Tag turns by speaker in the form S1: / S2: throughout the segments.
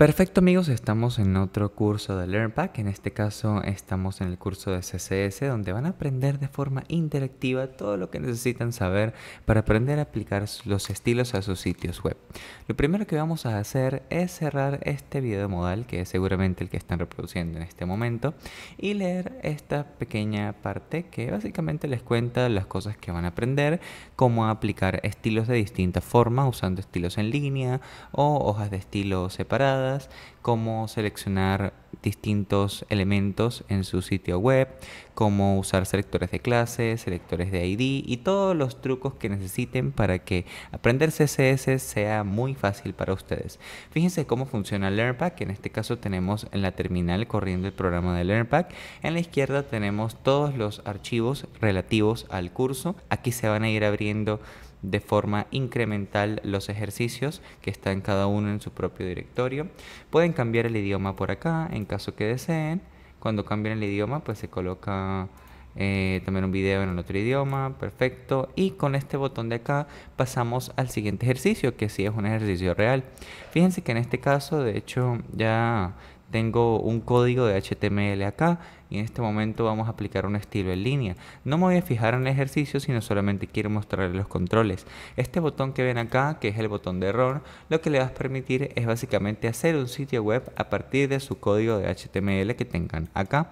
S1: Perfecto amigos, estamos en otro curso de LearnPack, en este caso estamos en el curso de CSS donde van a aprender de forma interactiva todo lo que necesitan saber para aprender a aplicar los estilos a sus sitios web. Lo primero que vamos a hacer es cerrar este video modal que es seguramente el que están reproduciendo en este momento y leer esta pequeña parte que básicamente les cuenta las cosas que van a aprender, cómo aplicar estilos de distinta forma usando estilos en línea o hojas de estilo separadas cómo seleccionar distintos elementos en su sitio web, cómo usar selectores de clases, selectores de ID y todos los trucos que necesiten para que aprender CSS sea muy fácil para ustedes. Fíjense cómo funciona LearnPack, en este caso tenemos en la terminal corriendo el programa de LearnPack, en la izquierda tenemos todos los archivos relativos al curso, aquí se van a ir abriendo de forma incremental los ejercicios que están cada uno en su propio directorio. Pueden cambiar el idioma por acá en caso que deseen. Cuando cambian el idioma pues se coloca eh, también un video en el otro idioma, perfecto. Y con este botón de acá pasamos al siguiente ejercicio, que si es un ejercicio real. Fíjense que en este caso, de hecho, ya tengo un código de HTML acá y en este momento vamos a aplicar un estilo en línea. No me voy a fijar en el ejercicio, sino solamente quiero mostrarles los controles. Este botón que ven acá, que es el botón de error, lo que le va a permitir es básicamente hacer un sitio web a partir de su código de HTML que tengan acá.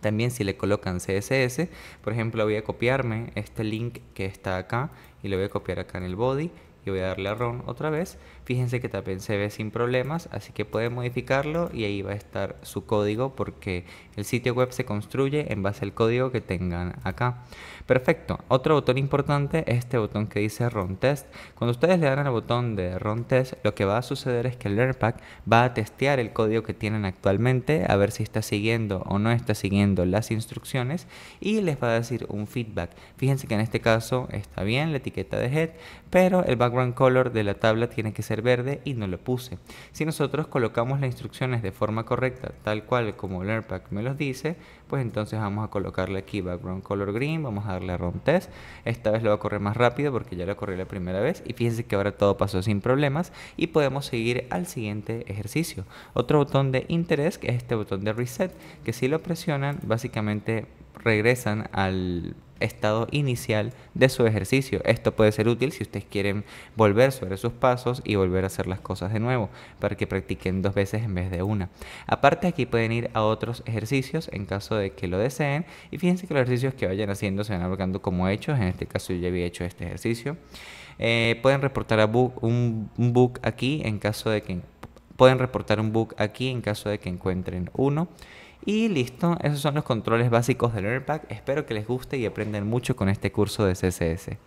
S1: También si le colocan CSS, por ejemplo voy a copiarme este link que está acá y lo voy a copiar acá en el body y voy a darle a Run otra vez. Fíjense que también se ve sin problemas, así que pueden modificarlo y ahí va a estar su código porque el sitio web se construye en base al código que tengan acá. Perfecto, otro botón importante es este botón que dice Run Test. Cuando ustedes le dan al botón de Run Test, lo que va a suceder es que el Learnpack va a testear el código que tienen actualmente, a ver si está siguiendo o no está siguiendo las instrucciones y les va a decir un feedback. Fíjense que en este caso está bien, la etiqueta de head, pero el background color de la tabla tiene que ser verde y no lo puse. Si nosotros colocamos las instrucciones de forma correcta, tal cual como Learnpack me los dice, pues entonces vamos a colocarle aquí background color green, vamos a darle a run test. Esta vez lo va a correr más rápido porque ya lo corrí la primera vez y fíjense que ahora todo pasó sin problemas y podemos seguir al siguiente ejercicio. Otro botón de interés que es este botón de reset, que si lo presionan básicamente regresan al estado inicial de su ejercicio. Esto puede ser útil si ustedes quieren volver sobre sus pasos y volver a hacer las cosas de nuevo para que practiquen dos veces en vez de una. Aparte aquí pueden ir a otros ejercicios en caso de que lo deseen y fíjense que los ejercicios que vayan haciendo se van abarcando como hechos. En este caso yo ya había hecho este ejercicio. Eh, pueden reportar a un, book aquí en caso de que pueden reportar un book aquí en caso de que encuentren uno. Y listo, esos son los controles básicos del Pack. Espero que les guste y aprendan mucho con este curso de CSS.